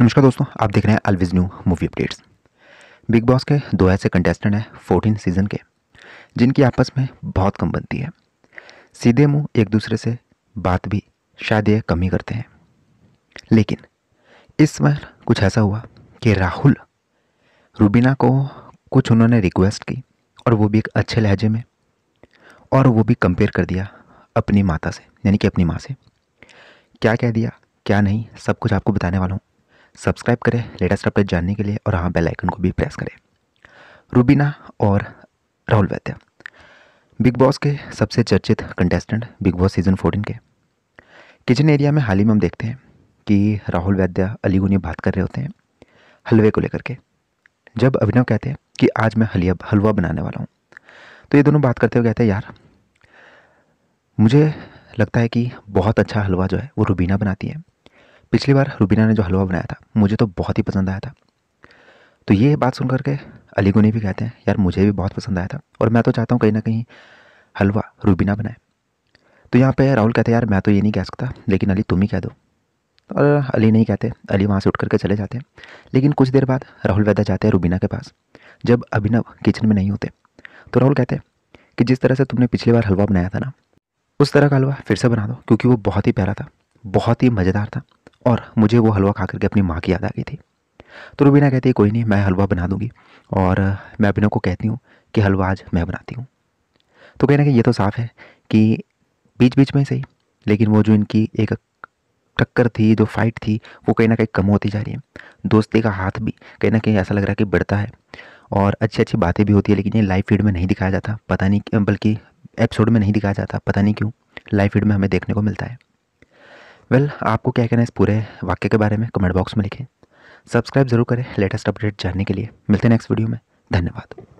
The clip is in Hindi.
नमस्कार दोस्तों आप देख रहे हैं अलविज new movie updates Bigg Boss के दो ऐसे कंटेस्टेंट हैं फोर्टीन सीजन के जिनकी आपस में बहुत कम बनती है सीधे मुंह एक दूसरे से बात भी शायद ये कम ही करते हैं लेकिन इस बार कुछ ऐसा हुआ कि राहुल रूबीना को कुछ उन्होंने रिक्वेस्ट की और वो भी एक अच्छे लहजे में और वो भी कंपेयर कर दिया अपनी माता से यानी कि अपनी माँ से क्या कह दिया क्या नहीं सब कुछ आपको बताने वाला हूँ सब्सक्राइब करें लेटेस्ट अपडेट जानने के लिए और हाँ बेल आइकन को भी प्रेस करें रूबीना और राहुल वैद्य बिग बॉस के सबसे चर्चित contestant Bigg Boss season fourteen के किचन एरिया में हाल ही में हम देखते हैं कि राहुल वैद्य अली गुनी बात कर रहे होते हैं हलवे को लेकर के जब अभिनव कहते हैं कि आज मैं हलिया हलवा बनाने वाला हूँ तो ये दोनों बात करते हुए कहते हैं यार मुझे लगता है कि बहुत अच्छा हलवा जो है वो रूबीना बनाती है पिछली बार रुबीना ने जो हलवा बनाया था मुझे तो बहुत ही पसंद आया था तो ये बात सुन करके अली गुनी भी कहते हैं यार मुझे भी बहुत पसंद आया था और मैं तो चाहता हूँ कहीं ना कहीं हलवा रूबीना बनाए तो यहाँ पे राहुल कहते हैं यार मैं तो ये नहीं कह सकता लेकिन अली तुम ही कह दो और अली नहीं कहते अली वहाँ से उठ करके चले जाते हैं लेकिन कुछ देर बाद राहुल वैदा जाते हैं रूबीना के पास जब अभिनव किचन में नहीं होते तो राहुल कहते हैं कि जिस तरह से तुमने पिछली बार हलवा बनाया था ना उस तरह का हलवा फिर से बना दो क्योंकि वो बहुत ही प्यारा था बहुत ही मज़ेदार था और मुझे वो हलवा खा करके अपनी माँ की याद आ गई थी तो रुबीना कहती है कोई नहीं मैं हलवा बना दूँगी और मैं अभिनव को कहती हूँ कि हलवा आज मैं बनाती हूँ तो कहना कि ये तो साफ़ है कि बीच बीच में सही लेकिन वो जो इनकी एक टक्कर थी जो फाइट थी वो कहीं ना कहीं कम होती जा रही है दोस्ती का हाथ भी कहीं ना कहीं ऐसा लग रहा है कि बढ़ता है और अच्छी अच्छी बातें भी होती है लेकिन ये लाइव फीड में नहीं दिखाया जाता पता नहीं बल्कि एपिसोड में नहीं दिखाया जाता पता नहीं क्यों लाइव फीड में हमें देखने को मिलता है वेल well, आपको क्या कहना है इस पूरे वाक्य के बारे में कमेंट बॉक्स में लिखें सब्सक्राइब जरूर करें लेटेस्ट अपडेट जानने के लिए मिलते हैं नेक्स्ट वीडियो में धन्यवाद